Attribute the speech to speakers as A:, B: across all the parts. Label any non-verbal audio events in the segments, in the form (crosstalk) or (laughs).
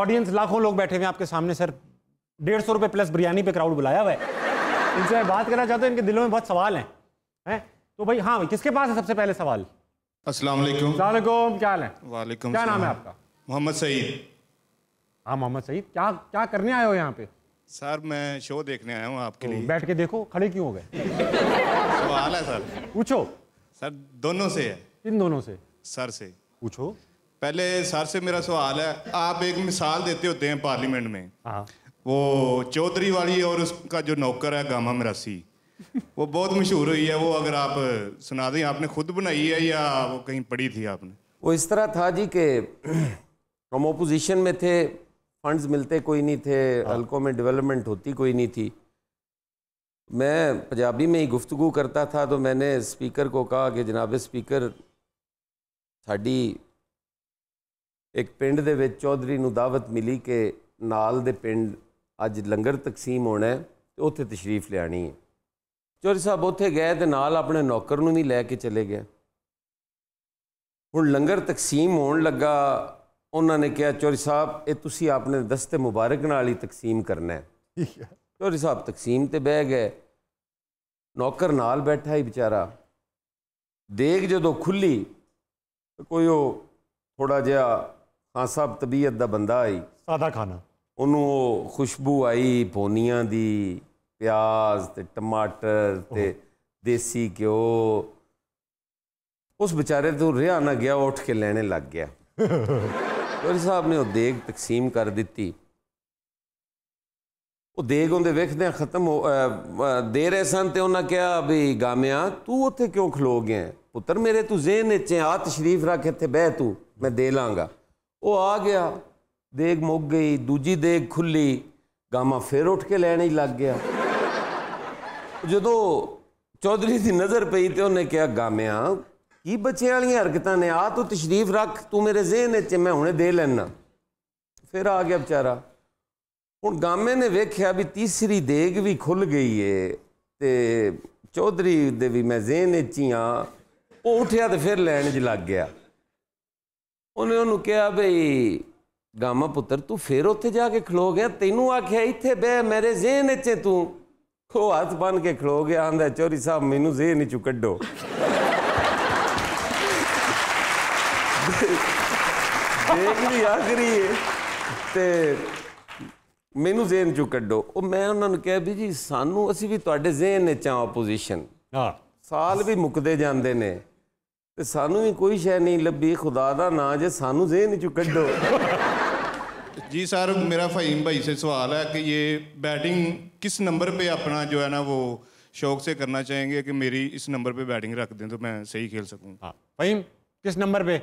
A: Audience लाखों लोग बैठे हुए हैं आपके सामने सर डेढ़ सौ रुपये प्लस बिरयानी पे क्राउड बुलाया हुआ है इनसे मैं बात करना चाहता हूँ इनके दिलों में बहुत सवाल हैं हैं तो भाई हाँ भाई किसके पास है सबसे पहले सवाल अस्सलाम वालेकुम क्या हाल है वालेकुम क्या नाम है आपका मोहम्मद सईद हाँ मोहम्मद सईद क्या क्या करने आए हो यहाँ पे सर मैं शो देखने आया हूँ आपके तो लिए बैठ के देखो खड़े क्यों हो गए सवाल है सर पूछो सर दोनों से है इन दोनों से सर से पूछो पहले सर से मेरा सवाल है आप एक मिसाल देते होते हैं पार्लियामेंट में हाँ। वो चौधरी वाली और उसका जो नौकर है गामा मरासी वो बहुत मशहूर हुई है वो अगर आप सुना दें आपने खुद बनाई है या वो कहीं पढ़ी थी आपने
B: वो इस तरह था जी के हम ओपोजिशन में थे फंड्स मिलते कोई नहीं थे हाँ। हल्कों में डेवलपमेंट होती कोई नहीं थी मैं पंजाबी में ही गुफ्तगु करता था तो मैंने स्पीकर को कहा कि जनाब स्पीकर साड़ी ਇੱਕ ਪਿੰਡ ਦੇ ਵਿੱਚ ਚੌਧਰੀ ਨੂੰ ਦਾਵਤ ਮਿਲੀ ਕਿ ਨਾਲ ਦੇ ਪਿੰਡ ਅੱਜ ਲੰਗਰ ਤਕਸੀਮ ਹੋਣਾ ਹੈ ਤੇ ਉੱਥੇ ਤਸ਼ਰੀਫ ਲਿਆਣੀ ਹੈ ਚੌਧਰੀ ਸਾਹਿਬ ਉੱਥੇ ਗਏ ਤੇ ਨਾਲ ਆਪਣੇ ਨੌਕਰ ਨੂੰ ਵੀ ਲੈ ਕੇ ਚਲੇ ਗਏ ਹੁਣ ਲੰਗਰ ਤਕਸੀਮ ਹੋਣ ਲੱਗਾ ਉਹਨਾਂ ਨੇ ਕਿਹਾ ਚੌਧਰੀ ਸਾਹਿਬ ਇਹ ਤੁਸੀਂ ਆਪਣੇ ਦਸਤੇ ਮੁਬਾਰਕ ਨਾਲ ਹੀ ਤਕਸੀਮ ਕਰਨਾ ਹੈ ਠੀਕ ਹੈ ਚੌਧਰੀ ਸਾਹਿਬ ਤਕਸੀਮ ਤੇ ਬਹਿ ਗਏ ਨੌਕਰ ਨਾਲ ਬੈਠਾ ਹੀ ਵਿਚਾਰਾ ਦੇਖ ਜਦੋਂ ਖੁੱਲੀ ਕੋਈ ਉਹ ਥੋੜਾ ਜਿਹਾ ਹਾਂ ਸਾਹਿਬ ਤਬੀਅਤ ਦਾ ਬੰਦਾ ਆਈ ਸਾਦਾ ਖਾਣਾ ਉਹਨੂੰ ਉਹ ਖੁਸ਼ਬੂ ਆਈ ਪੋਨੀਆਂ ਦੀ ਪਿਆਜ਼ ਤੇ ਟਮਾਟਰ ਤੇ ਦੇਸੀ ਘਿਓ ਉਸ ਵਿਚਾਰੇ ਤੋਂ ਰਿਹਾ ਨਾ ਗਿਆ ਉੱਠ ਕੇ ਲੈਣੇ ਲੱਗ ਗਿਆ
A: ਚੌਧਰੀ
B: ਸਾਹਿਬ ਨੇ ਉਹ ਦੇਗ ਤਕਸੀਮ ਕਰ ਦਿੱਤੀ ਉਹ ਦੇਗ ਉਹਦੇ ਵੇਖਦਿਆਂ ਖਤਮ ਦੇ ਰਹੇ ਸਨ ਤੇ ਉਹਨਾਂ ਕਿਹਾ ਵੀ ਗਾਮਿਆ ਤੂੰ ਉੱਥੇ ਕਿਉਂ ਖਲੋ ਗਿਆ ਪੁੱਤਰ ਮੇਰੇ ਤੂੰ ਜ਼ੇਨ ਵਿੱਚ ਆ ਤਸ਼ਰੀਫ ਰੱਖ ਇੱਥੇ ਬਹਿ ਤੂੰ ਮੈਂ ਦੇ ਲਾਂਗਾ ਉਹ ਆ ਗਿਆ ਦੇਗ ਮੁੱਕ ਗਈ ਦੂਜੀ ਦੇਗ ਖੁੱਲੀ ਗਾਮਾ ਫੇਰ ਉੱਠ ਕੇ ਲੈਣ ਹੀ ਲੱਗ ਗਿਆ ਜਦੋਂ ਚੌਧਰੀ ਦੀ ਨਜ਼ਰ ਪਈ ਤੇ ਉਹਨੇ ਕਿਹਾ ਗਾਮਿਆਂ ਕੀ ਬੱਚਿਆਂ ਵਾਲੀਆਂ ਹਰਕਤਾਂ ਨੇ ਆ ਤੂੰ ਤਸ਼ਰੀਫ ਰੱਖ ਤੂੰ ਮੇਰੇ ਜ਼ਿਹਨ ਵਿੱਚ ਮੈਂ ਹੁਣੇ ਦੇ ਲੈਣਾ ਫਿਰ ਆ ਗਿਆ ਵਿਚਾਰਾ ਹੁਣ ਗਾਮੇ ਨੇ ਵੇਖਿਆ ਵੀ ਤੀਸਰੀ ਦੇਗ ਵੀ ਖੁੱਲ ਗਈ ਏ ਤੇ ਚੌਧਰੀ ਦੇ ਵੀ ਮੈਂ ਜ਼ਿਹਨ ਵਿੱਚ ਹੀ ਆ ਉਹ ਉੱਠਿਆ ਤੇ ਫਿਰ ਲੈਣ 'ਚ ਲੱਗ ਗਿਆ ਉਹਨੇ ਉਹਨੂੰ ਕਿਹਾ ਭਈ ਗਾਮਾ ਪੁੱਤਰ ਤੂੰ ਫੇਰ ਉੱਥੇ ਜਾ ਕੇ ਖਲੋ ਗਿਆ ਤੈਨੂੰ ਆਖਿਆ ਇੱਥੇ ਬਹਿ ਮੇਰੇ ਜ਼ਿਹਨ ਵਿੱਚ ਤੂੰ ਉਹ ਹੱਥ ਬਨ ਕੇ ਖਲੋ ਗਿਆ ਆਂਦਾ ਚੋਰੀ ਸਾਹਿਬ ਮੈਨੂੰ ਜ਼ੇਨ ਵਿੱਚੋਂ ਕੱਢੋ ਦੇਖ ਲਈ ਆਖਰੀ ਤੇ ਮੈਨੂੰ ਜ਼ੇਨ ਚੋਂ ਕੱਢੋ ਉਹ ਮੈਂ ਉਹਨਾਂ ਨੂੰ ਕਿਹਾ ਵੀ ਜੀ ਸਾਨੂੰ ਅਸੀਂ ਵੀ ਤੁਹਾਡੇ ਜ਼ੇਨ ਵਿੱਚ ਆ ਆਪੋਜੀਸ਼ਨ ਹਾਂ ਸਾਲ ਵੀ ਮੁੱਕਦੇ ਜਾਂਦੇ ਨੇ सानू ही कोई शह नहीं ली खुदा का ना जो सानू ਸਾਨੂੰ ਜ਼ੇਨ ਚੋਂ
A: जी सर मेरा फ़हीम भाई से सवाल है कि ये बैटिंग किस नंबर पे अपना जो है ना वो शौक से करना चाहेंगे कि मेरी इस नंबर पे बैटिंग रख दें तो मैं सही खेल सकूँ हाँ
C: फ़हीम किस नंबर पे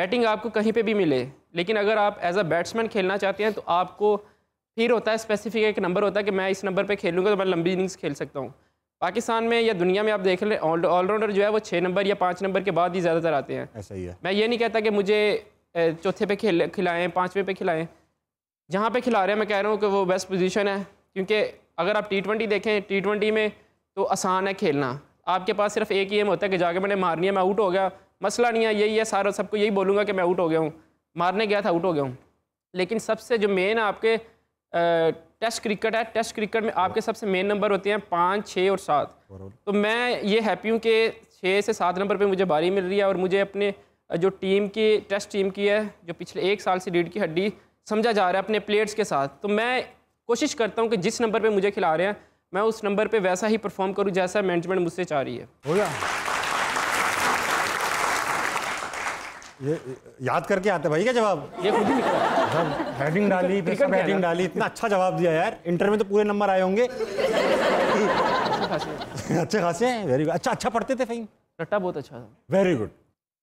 C: बैटिंग आपको कहीं पे भी मिले लेकिन अगर आप एज अ बैट्समैन खेलना चाहते हैं तो आपको फिर होता है स्पेसिफिक एक नंबर होता है कि मैं इस नंबर पर खेलूँगा तो मैं लंबी इनिंग्स खेल सकता हूँ पाकिस्तान में या दुनिया में आप देख लें ऑलराउंडर जो है वो छः नंबर या पाँच नंबर के बाद ही ज़्यादातर आते हैं ऐसा ही है मैं ये नहीं कहता कि मुझे चौथे पे खेल खिलाएँ पाँचवें पे खिलाएँ जहाँ पे खिला रहे हैं मैं कह रहा हूँ कि वो बेस्ट पोजीशन है क्योंकि अगर आप टी ट्वेंटी देखें टी ट्वेंटी में तो आसान है खेलना आपके पास सिर्फ एक ही एम होता है कि जाके मैंने मारनी है मैं आउट हो गया मसला नहीं है यही है सारा सबको यही बोलूँगा कि मैं आउट हो गया हूँ मारने गया था आउट हो गया हूँ लेकिन सबसे जो मेन आपके टेस्ट क्रिकेट है टेस्ट क्रिकेट में आपके सबसे मेन नंबर होते हैं पाँच छः और सात तो मैं ये हैप्पी हूँ कि छः से सात नंबर पे मुझे बारी मिल रही है और मुझे अपने जो टीम की टेस्ट टीम की है जो पिछले एक साल से रीढ़ की हड्डी समझा जा रहा है अपने प्लेयर्स के साथ तो मैं कोशिश करता हूँ कि जिस नंबर पर मुझे खिला रहे हैं मैं उस नंबर पर वैसा ही परफॉर्म करूँ जैसा मैनेजमेंट मुझसे चाह रही है
A: ये याद करके आते भाई क्या जवाब
B: ये खुद ही
C: हेडिंग डाली फिर (laughs) हेडिंग डाली इतना अच्छा जवाब दिया यार इंटर में तो पूरे नंबर आए होंगे (laughs) अच्छे खासे हैं वेरी (laughs) अच्छा अच्छा पढ़ते थे फिर रट्टा बहुत अच्छा था
A: वेरी गुड